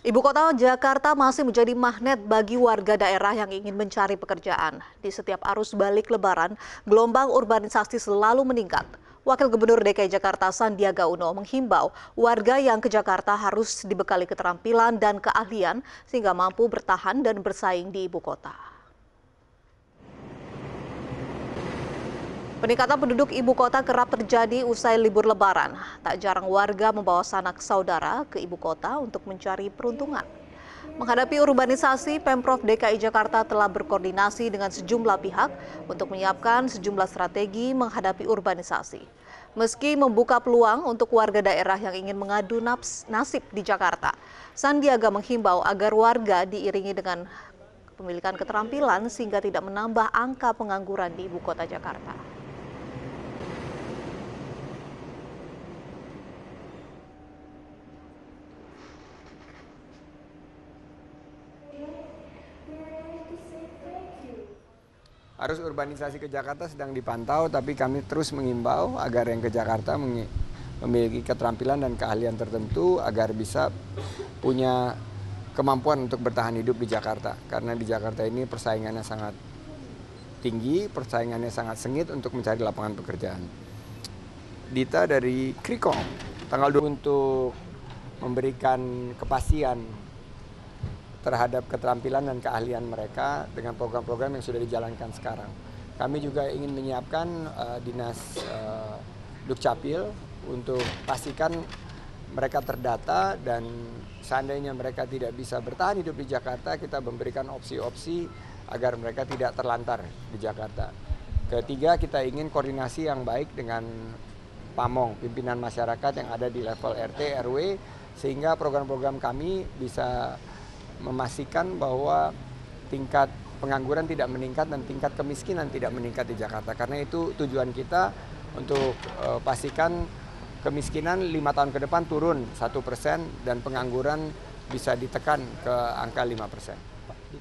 Ibu kota Jakarta masih menjadi magnet bagi warga daerah yang ingin mencari pekerjaan. Di setiap arus balik lebaran, gelombang urbanisasi selalu meningkat. Wakil Gubernur DKI Jakarta Sandiaga Uno menghimbau warga yang ke Jakarta harus dibekali keterampilan dan keahlian sehingga mampu bertahan dan bersaing di ibu kota. Peningkatan penduduk ibu kota kerap terjadi usai libur lebaran. Tak jarang warga membawa sanak saudara ke ibu kota untuk mencari peruntungan. Menghadapi urbanisasi, Pemprov DKI Jakarta telah berkoordinasi dengan sejumlah pihak untuk menyiapkan sejumlah strategi menghadapi urbanisasi. Meski membuka peluang untuk warga daerah yang ingin mengadu naps, nasib di Jakarta, Sandiaga menghimbau agar warga diiringi dengan pemilikan keterampilan sehingga tidak menambah angka pengangguran di ibu kota Jakarta. arus urbanisasi ke Jakarta sedang dipantau, tapi kami terus mengimbau agar yang ke Jakarta memiliki keterampilan dan keahlian tertentu agar bisa punya kemampuan untuk bertahan hidup di Jakarta. Karena di Jakarta ini persaingannya sangat tinggi, persaingannya sangat sengit untuk mencari lapangan pekerjaan. Dita dari Krikong, tanggal 2 untuk memberikan kepastian terhadap keterampilan dan keahlian mereka dengan program-program yang sudah dijalankan sekarang. Kami juga ingin menyiapkan uh, dinas uh, Dukcapil untuk pastikan mereka terdata dan seandainya mereka tidak bisa bertahan hidup di Jakarta, kita memberikan opsi-opsi agar mereka tidak terlantar di Jakarta. Ketiga, kita ingin koordinasi yang baik dengan pamong, pimpinan masyarakat yang ada di level RT, RW, sehingga program-program kami bisa memastikan bahwa tingkat pengangguran tidak meningkat dan tingkat kemiskinan tidak meningkat di Jakarta. Karena itu tujuan kita untuk uh, pastikan kemiskinan lima tahun ke depan turun satu persen dan pengangguran bisa ditekan ke angka lima persen.